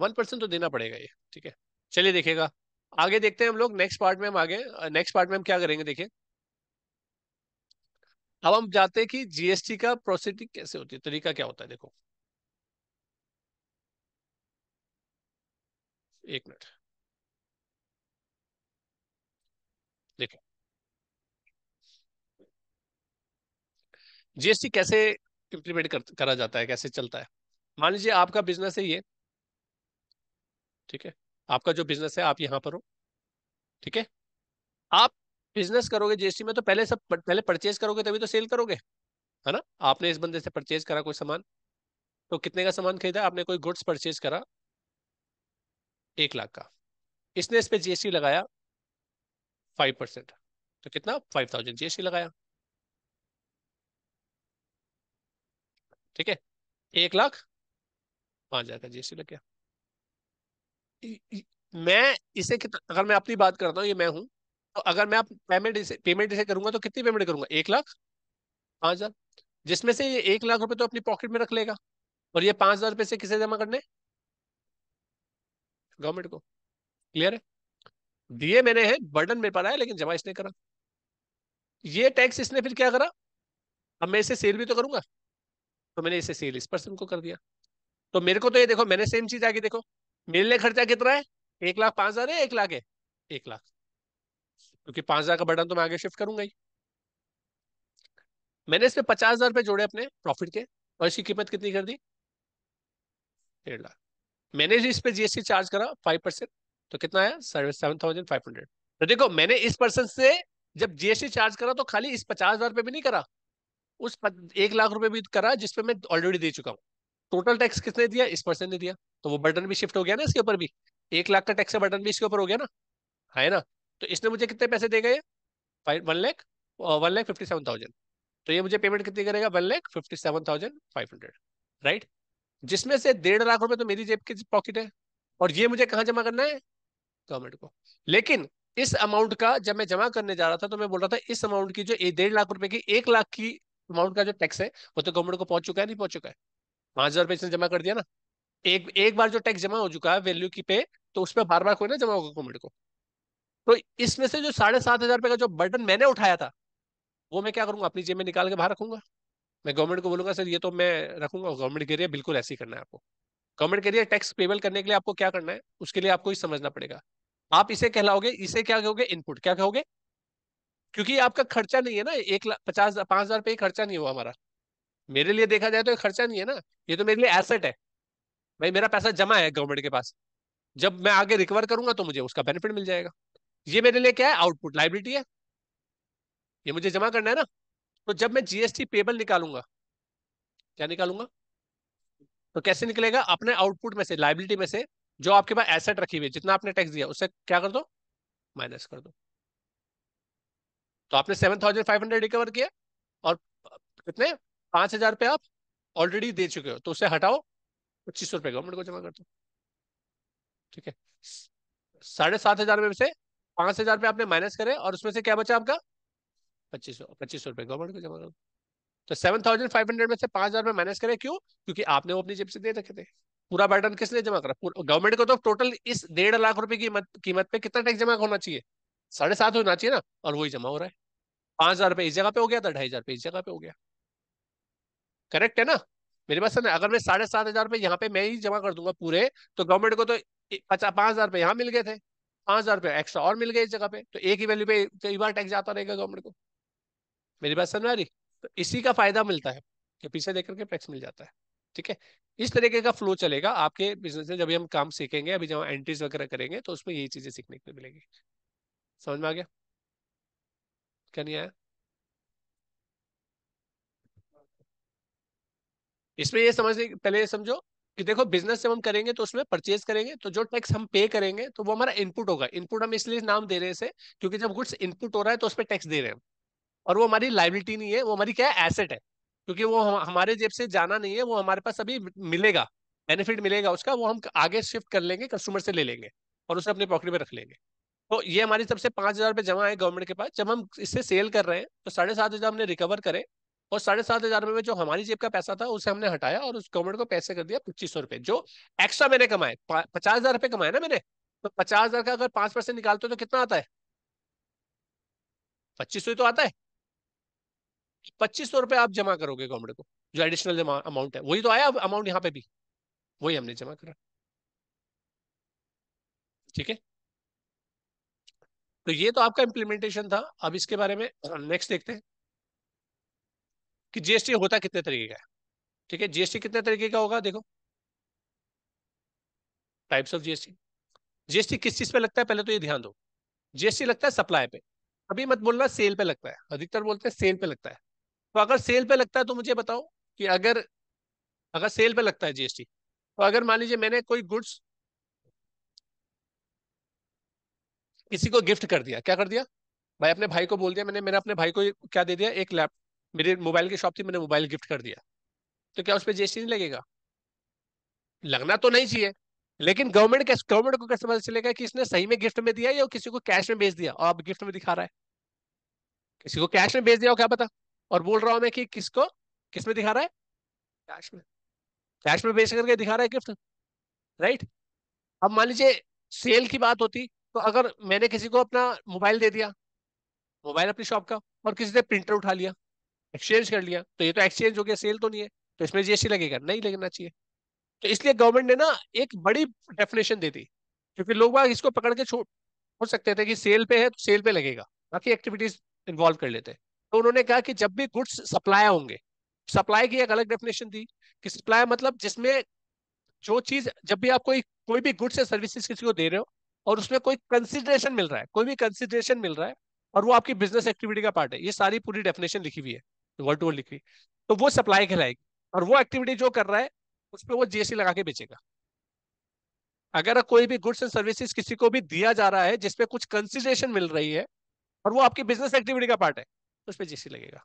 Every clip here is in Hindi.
वन परसेंट तो देना पड़ेगा ये ठीक है चलिए देखिएगा आगे देखते हैं हम लोग नेक्स्ट पार्ट में हम आगे नेक्स्ट पार्ट में हम क्या करेंगे देखिए अब हम जाते हैं कि जीएसटी का प्रोसेसिंग कैसे होती है तरीका क्या होता है देखो एक मिनट देखो जीएसटी कैसे इंप्लीमेंट कर, करा जाता है कैसे चलता है मान लीजिए आपका बिजनेस है ये ठीक है आपका जो बिजनेस है आप यहाँ पर हो ठीक है आप बिजनेस करोगे जीएसटी में तो पहले सब पहले परचेज करोगे तभी तो सेल करोगे है ना आपने इस बंदे से परचेज करा कोई सामान तो कितने का सामान खरीदा आपने कोई गुड्स परचेज करा एक लाख का इसने इस पे जीएसटी लगाया फाइव परसेंट तो कितना फाइव थाउजेंड जीएसटी लगाया ठीक है एक लाख पांच हजार का जीएसटी लग गया मैं इसे अगर मैं अपनी बात करता हूँ ये मैं हूँ तो अगर मैं पेमेंट इसे पेमेंट इसे करूंगा तो कितनी पेमेंट करूंगा एक लाख पाँच हजार जिसमें से ये एक लाख रुपए तो अपनी पॉकेट में रख लेगा और ये पाँच हजार रुपये से किसे जमा करने गवर्नमेंट को क्लियर है दिए मैंने है बर्डन मेरे पर आया लेकिन जमा इसने करा ये टैक्स इसने फिर क्या करा अब मैं इसे सेल भी तो करूंगा तो मैंने इसे सेल इस पर्सन को कर दिया तो मेरे को तो ये देखो मैंने सेम चीज आगे देखो मेरे लिए खर्चा कितना है एक लाख पांच हजार है एक लाख है एक लाख क्योंकि पांच हजार का बटन तो मैं आगे शिफ्ट करूंगा ही मैंने इसमें पचास हजार रुपए जोड़े अपने प्रॉफिट के और इसकी कीमत कितनी कर दी डेढ़ लाख मैंने जी इस पर जीएसटी चार्ज करा फाइव परसेंट तो कितना आया service seven thousand five hundred तो देखो मैंने इस पर्सन से जब जीएसटी चार्ज करा तो खाली इस पचास हजार रुपये भी नहीं करा उस एक लाख रुपए भी करा जिसपे मैं ऑलरेडी दे चुका हूँ टोटल टैक्स किसने दिया इस पर्सन ने दिया तो वो बटन भी शिफ्ट हो गया ना इसके ऊपर भी एक लाख का टैक्स का बटन भी इसके ऊपर हो गया ना है ना तो इसने मुझे कितने पैसे देगा ये one lakh one lakh fifty seven thousand तो ये मुझे पेमेंट कितनी करेगा one lakh fifty seven thousand five hundred right जिसमें से डेढ़ लाख रुपए तो मेरी जेब की पॉकेट है और ये मुझे कहाँ जमा करना है गवर्नमेंट को लेकिन इस अमाउंट का जब मैं जमा करने जा रहा था तो मैं बोल रहा था इस अमाउंट की जो डेढ़ लाख रुपए की एक लाख की अमाउंट का जो टैक्स है वो तो गवर्नमेंट को पहुंच चुका है नहीं पहुंच चुका है पांच हजार रुपये इसने जमा कर दिया ना एक एक बार जो टैक्स जमा हो चुका है वैल्यू की पे तो उसमें बार बार कोई ना जमा होगा गवर्नमेंट को तो इसमें से जो साढ़े सात हजार रुपये का जो बर्डन मैंने उठाया था वो मैं क्या करूंगा अपनी जेब में निकाल के बाहर रखूंगा मैं गवर्नमेंट को बोलूंगा सर ये तो मैं रखूंगा गवर्नमेंट के लिए बिल्कुल ऐसे ही करना है आपको गवर्नमेंट के लिए टैक्स पेबल करने के लिए आपको क्या करना है उसके लिए आपको ये समझना पड़ेगा आप इसे कहलाओगे इसे क्या कहोगे इनपुट क्या कहोगे क्योंकि आपका खर्चा नहीं है ना एक पचास पांच हजार रुपये खर्चा नहीं हुआ हमारा मेरे लिए देखा जाए तो ये खर्चा नहीं है ना ये तो मेरे लिए एसेट है भाई मेरा पैसा जमा है गवर्नमेंट के पास जब मैं आगे रिकवर करूंगा तो मुझे उसका बेनिफिट मिल जाएगा ये मेरे लिए क्या है आउटपुट लाइबिलिटी है ये मुझे जमा करना है ना तो जब मैं जीएसटी पेबल निकालूंगा क्या निकालूंगा तो कैसे निकलेगा अपने आउटपुट में से लाइबिलिटी में से जो आपके पास एसेट रखी हुई है जितना आपने टैक्स दिया उससे क्या कर दो माइनस कर दो तो आपने seven thousand five hundred recover किया और कितने पांच हजार रुपये आप ऑलरेडी दे चुके हो तो उसे हटाओ पच्चीस सौ रुपये गवर्नमेंट को जमा कर दो ठीक है साढ़े सात हजार में से पांच हजार रुपये आपने माइनस करे और उसमें से क्या बचा आपका पच्चीस सौ पच्चीस सौ रुपये गवर्नमेंट को जमा दो तो सेवन थाउजेंड फाइव हंड्रेड में से पांच हजार रुपये माइनस करे क्यों क्योंकि आपने वो अपनी जेब से दे रखे थे पूरा बैटन किसने जमा करा गवर्नमेंट को तो टोटल इस डेढ़ लाख रुपए की कीमत पे कितना टैक्स जमा होना चाहिए साढ़े सात होना चाहिए ना और वही जमा हो रहा है पांच हजार रुपये इस जगह पे हो गया था ढाई हजार रुपए इस जगह पे हो गया करेक्ट है ना मेरे पास ना अगर मैं साढ़े सात हजार रुपये यहाँ पे मैं ही जमा कर दूंगा पूरे तो गवर्नमेंट को तो पचास अच्छा, पाँच हजार रुपये यहाँ मिल गए थे पाँच हजार रुपये एक्स्ट्रा और मिल गए इस जगह पे तो एक ही वैल्यू पे कई बार टैक्स जाता रहेगा गवर्नमेंट को मेरी बात समझ आ रही तो इसी का फायदा मिलता है कि पीछे देख करके टैक्स मिल जाता है ठीक है इस तरीके का फ्लो चलेगा आपके बिजनेस में जब हम काम सीखेंगे अभी जब एंट्रीज वगैरह करेंगे तो उसमें यही चीजें सीखने को मिलेंगी समझ में आ गया क्या नहीं आया इसमें ये समझने पहले ये समझो कि देखो बिजनेस जब हम करेंगे तो उसमें परचेज करेंगे तो जो टैक्स हम पे करेंगे तो वो हमारा इनपुट होगा इनपुट हम इसलिए नाम दे रहे हैं क्योंकि जब गुड्स इनपुट हो रहा है तो उस पर टैक्स दे रहे हैं और वो हमारी लाइबिलिटी नहीं है वो हमारी क्या एसेट है क्योंकि वो हम, हमारे जेब से जाना नहीं है वो हमारे पास अभी मिलेगा बेनिफिट मिलेगा उसका वो हम आगे शिफ्ट कर लेंगे कस्टमर से ले लेंगे और उसे अपने पॉकेट में रख लेंगे तो ये हमारी सबसे पांच हजार रुपये जमा है गवर्नमेंट के पास जब हम इससे सेल कर रहे हैं तो साढ़े सात हजार हमने रिकवर करें और साढ़े सात हजार रुपए में जो हमारी जेब का पैसा था उसे हमने हटाया और उस गवर्नमेंट को पैसे कर दिया पच्चीस सौ रुपए जो एक्स्ट्रा मैंने कमाए पचास हजार रुपए कमाए ना मैंने तो पचास हजार का अगर पांच परसेंट निकालते हो तो कितना आता है पच्चीस सौ तो आता है पच्चीस सौ रुपए आप जमा करोगे गवर्नमेंट को जो एडिशनल अमाउंट है वही तो आया अमाउंट यहाँ पे भी वही हमने जमा करा ठीक है तो ये तो आपका इम्प्लीमेंटेशन था अब इसके बारे में नेक्स्ट देखते हैं कि जीएसटी होता कितने तरीके का है ठीक है जीएसटी कितने तरीके का होगा देखो टाइप्स ऑफ जीएसटी जीएसटी किस चीज पे लगता है पहले तो ये ध्यान दो जीएसटी लगता है सप्लाई पे अभी मत बोलना सेल पे लगता है अधिकतर बोलते हैं सेल पे लगता है तो अगर सेल पे लगता है तो मुझे बताओ कि अगर अगर सेल पे लगता है जीएसटी तो अगर मान लीजिए मैंने कोई गुड्स किसी को गिफ्ट कर दिया क्या कर दिया भाई अपने भाई को बोल दिया मैंने मैंने अपने भाई को क्या दे दिया एक लैप मेरे मोबाइल की शॉप थी मैंने मोबाइल गिफ्ट कर दिया तो क्या उस पर जीएसटी नहीं लगेगा लगना तो नहीं चाहिए लेकिन गवर्नमेंट कैसे गवर्नमेंट को कैसे पता चलेगा कि इसने सही में गिफ्ट में दिया या किसी को कैश में भेज दिया और आप गिफ्ट में दिखा रहा है किसी को कैश में भेज दिया हो क्या पता और बोल रहा हूं मैं कि किसको किस में दिखा रहा है कैश में कैश में बेच करके दिखा रहा है गिफ्ट राइट अब मान लीजिए सेल की बात होती तो अगर मैंने किसी को अपना मोबाइल दे दिया मोबाइल अपनी शॉप का और किसी ने प्रिंटर उठा लिया एक्सचेंज कर लिया तो ये तो एक्सचेंज हो गया सेल तो नहीं है तो इसमें जीएसटी लगेगा नहीं लगना चाहिए तो इसलिए गवर्नमेंट ने ना एक बड़ी डेफिनेशन दे दी क्योंकि लोग बाग इसको पकड़ के छोड़ हो सकते थे कि सेल पे है तो सेल पे लगेगा बाकी एक्टिविटीज इन्वॉल्व कर लेते हैं तो उन्होंने कहा कि जब भी गुड्स सप्लाई होंगे सप्लाई की एक अलग डेफिनेशन दी कि सप्लाई मतलब जिसमें जो चीज जब भी आप कोई कोई भी गुड्स या सर्विसेज किसी को दे रहे हो और उसमें कोई कंसिडरेशन मिल रहा है कोई भी कंसिडरेशन मिल रहा है और वो आपकी बिजनेस एक्टिविटी का पार्ट है ये सारी पूरी डेफिनेशन लिखी हुई है वर्ड टू वर्ड लिखी तो वो सप्लाई कहलाएगी और वो एक्टिविटी जो कर रहा है उस पर वो जीएसटी लगा के बेचेगा अगर कोई भी गुड्स एंड सर्विसेज किसी को भी दिया जा रहा है जिसपे कुछ कंसिडरेशन मिल रही है और वो आपकी बिजनेस एक्टिविटी का पार्ट है तो उस पर जीएसटी लगेगा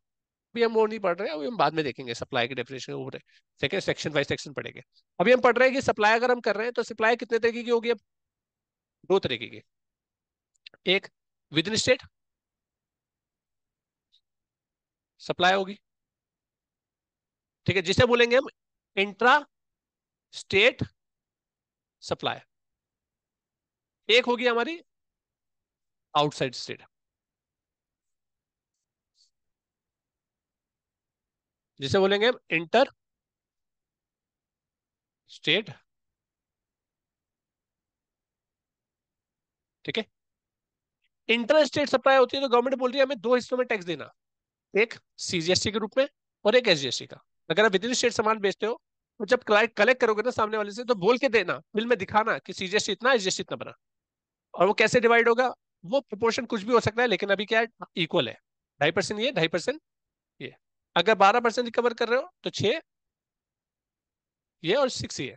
अभी हम वो नहीं पढ़ रहे हैं अभी हम बाद में देखेंगे सप्लाई के डेफिनेशन ऊपर सेकंड सेक्शन बाई सेक्शन पढ़ेंगे अभी हम पढ़ रहे हैं कि सप्लाई अगर हम कर रहे हैं तो सप्लाई कितने तरीके की होगी अब दो तरीके की एक विद इन स्टेट सप्लाई होगी ठीक है जिसे बोलेंगे हम इंट्रा स्टेट सप्लाई एक होगी हमारी आउटसाइड स्टेट जिसे बोलेंगे हम इंटर स्टेट ठीक है इंटर स्टेट सप्लाई होती है तो गवर्नमेंट बोल रही है हमें दो हिस्सों में टैक्स देना एक सीजीएसटी के रूप में और एक एसजीएसटी का अगर आप विदिन स्टेट सामान बेचते हो तो जब क्लाइंट कलेक्ट करोगे ना सामने वाले से तो बोल के देना बिल में दिखाना कि सीजीएसटी इतना एसजीएसटी इतना बना और वो कैसे डिवाइड होगा वो प्रपोर्शन कुछ भी हो सकता है लेकिन अभी क्या है इक्वल है ढाई परसेंट ये ढाई परसेंट ये अगर बारह परसेंट रिकवर कर रहे हो तो छः ये और सिक्स ये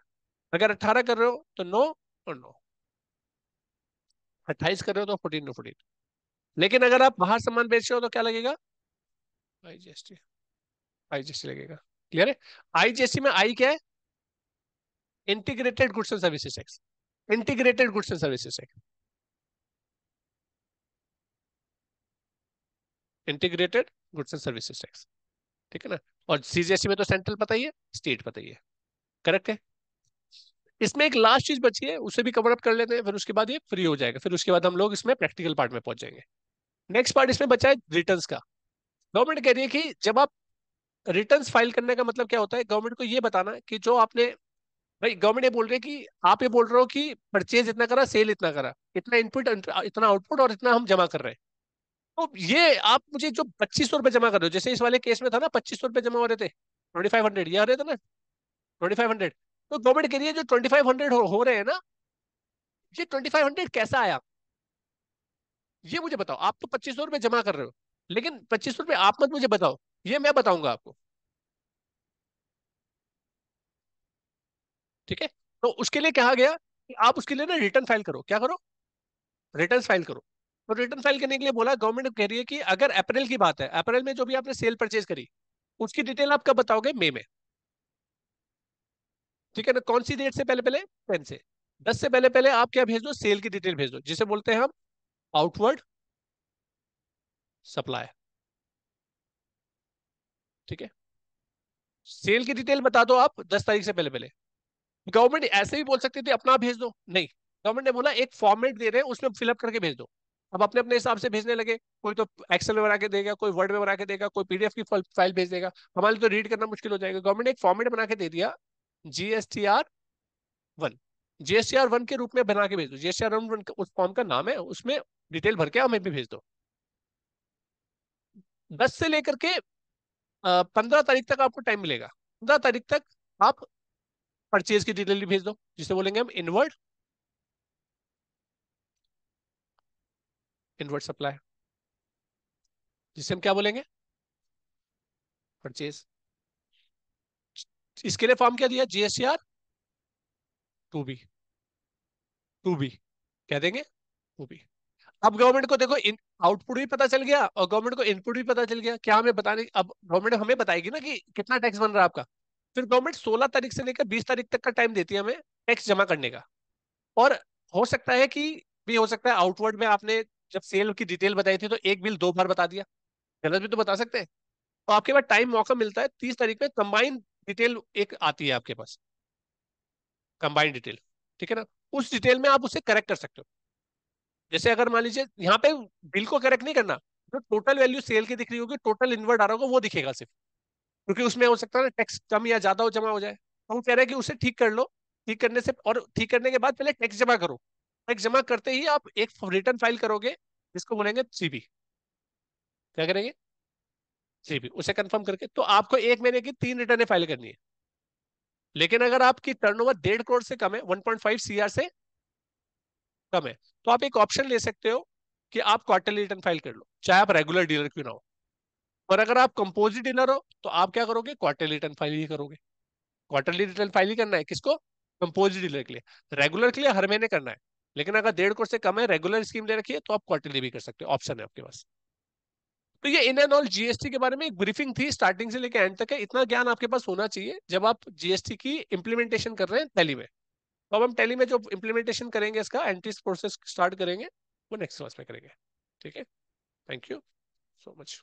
अगर अट्ठारह कर रहे हो तो नौ और नौ अट्ठाईस कर रहे हो तो फोर्टीन और फोर्टीन लेकिन अगर आप बाहर सामान बेच रहे हो तो क्या लगेगा एस टी लगेगा क्लियर है टी में आई क्या है integrated goods and services tax integrated goods and services tax integrated goods and services tax ठीक है ना और सीजीएसटी में तो सेंट्रल पता ही है स्टेट पता ही है करेक्ट है इसमें एक लास्ट चीज बची है उसे भी कवरअप कर लेते हैं फिर उसके बाद ये फ्री हो जाएगा फिर उसके बाद हम लोग इसमें प्रैक्टिकल पार्ट में पहुंच जाएंगे नेक्स्ट पार्ट इसमें बचा है रिटर्न का गवर्नमेंट कह रही है कि जब आप रिटर्न फाइल करने का मतलब क्या होता है गवर्नमेंट को ये बताना कि जो आपने भाई गवर्नमेंट ये बोल रही है कि आप ये बोल रहे हो कि परचेज इतना करा सेल इतना करा इतना इनपुट इतना आउटपुट और इतना हम जमा कर रहे हैं तो ये आप मुझे जो पच्चीस सौ रुपये जमा कर रहे हो जैसे इस वाले केस में था ना पच्चीस सौ रुपये जमा हो रहे थे ट्वेंटी फाइव हंड्रेड ये आ रहे थे ना ट्वेंटी फाइव हंड्रेड तो गवर्नमेंट कह रही है जो ट्वेंटी फाइव हंड्रेड हो रहे हैं ना ये ट्वेंटी फाइव हंड्रेड कैसा आया ये मुझे बताओ आप तो पच्चीस सौ रुपये जमा कर रहे हो लेकिन पच्चीस रुपए आप मत मुझे बताओ ये मैं बताऊंगा आपको ठीक है तो उसके लिए कहा गया कि आप उसके लिए ना रिटर्न फाइल करो क्या करो रिटर्न फाइल करो तो रिटर्न फाइल करने के लिए बोला गवर्नमेंट कह रही है कि अगर अप्रैल की बात है अप्रैल में जो भी आपने सेल परचेज करी उसकी डिटेल आप कब बताओगे मई में ठीक है ना कौन सी डेट से पहले पहले टेन से दस से पहले पहले आप क्या भेज दो सेल की डिटेल भेज दो जिसे बोलते हैं हम आउटवर्ड सप्लाई ठीक है सेल की डिटेल बता दो आप दस तारीख से पहले पहले गवर्नमेंट ऐसे भी बोल सकती थी अपना भेज दो नहीं गवर्नमेंट ने बोला एक फॉर्मेट दे रहे हैं उसमें फिलअप करके भेज दो अब अपने अपने हिसाब से भेजने लगे कोई तो एक्सेल में बना के देगा कोई वर्ड में बना के देगा कोई पीडीएफ की फाइल भेज देगा हमारे तो रीड करना मुश्किल हो जाएगा गवर्नमेंट ने एक फॉर्मेट बना के दे दिया जीएसटीआर वन जीएसटीआर वन के रूप में बना के भेज दो जीएसटीआर वन उस फॉर्म का नाम है उसमें डिटेल भर के हमें भी भेज दो दस से लेकर के पंद्रह तारीख तक आपको टाइम मिलेगा पंद्रह तारीख तक आप परचेज की डिटेल भेज दो जिसे बोलेंगे हम इनवर्ड इनवर्ड सप्लाई जिसे हम क्या बोलेंगे परचेज इसके लिए फॉर्म क्या दिया GSR two B two B कह देंगे टू बी अब गवर्नमेंट को देखो आउटपुट भी पता चल गया और गवर्नमेंट को इनपुट भी पता चल गया क्या हमें बताने अब गवर्नमेंट हमें बताएगी ना कि कितना टैक्स बन रहा है आपका फिर गवर्नमेंट 16 तारीख से लेकर 20 तारीख तक का टाइम देती है हमें टैक्स जमा करने का और हो सकता है कि भी हो सकता है आउटवर्ड में आपने जब सेल की डिटेल बताई थी तो एक बिल दो बार बता दिया गलत भी तो बता सकते हैं तो आपके पास टाइम मौका मिलता है तीस तारीख में कंबाइंड डिटेल एक आती है आपके पास कंबाइंड डिटेल ठीक है ना उस डिटेल में आप उसे करेक्ट कर सकते हो जैसे अगर मान लीजिए यहाँ पे बिल को करेक्ट नहीं करना जो टोटल वैल्यू सेल की दिख रही होगी टोटल इन्वर्ट आ रहा होगा वो दिखेगा सिर्फ क्योंकि उसमें हो सकता है ना टैक्स कम या ज्यादा हो जमा हो जाए हम तो कह रहे हैं कि उसे ठीक कर लो ठीक करने से और ठीक करने के बाद पहले टैक्स जमा करो टैक्स जमा करते ही आप एक रिटर्न फाइल करोगे जिसको बोलेंगे सीबी क्या करेंगे सीबी उसे कंफर्म करके तो आपको एक महीने की तीन रिटर्न फाइल करनी है लेकिन अगर आपकी टर्नओवर डेढ़ करोड़ से कम है 1.5 सीआर से कम है तो आप एक ऑप्शन ले सकते हो कि आप क्वार्टरली रिटर्न फाइल कर लो चाहे आप रेगुलर डीलर क्यों ना हो पर अगर आप कंपोजिट डीलर हो तो आप क्या करोगे क्वार्टरली रिटर्न फाइल ही करोगे क्वार्टरली रिटर्न फाइल ही करना है किसको कंपोजिट डीलर के लिए रेगुलर के लिए हर महीने करना है लेकिन अगर डेढ़ करोड़ से कम है रेगुलर स्कीम ले रखी है तो आप क्वार्टरली भी कर सकते हो ऑप्शन है आपके पास तो ये इन एंड ऑल जीएसटी के बारे में एक ब्रीफिंग थी स्टार्टिंग से लेकर एंड तक है इतना ज्ञान आपके पास होना चाहिए जब आप जीएसटी की इंप्लीमेंटेशन कर रहे हैं दिल्ली में तो अब हम टेली में जो इम्प्लीमेंटेशन करेंगे इसका एंट्री प्रोसेस स्टार्ट करेंगे वो नेक्स्ट क्लास में करेंगे ठीक है थैंक यू सो मच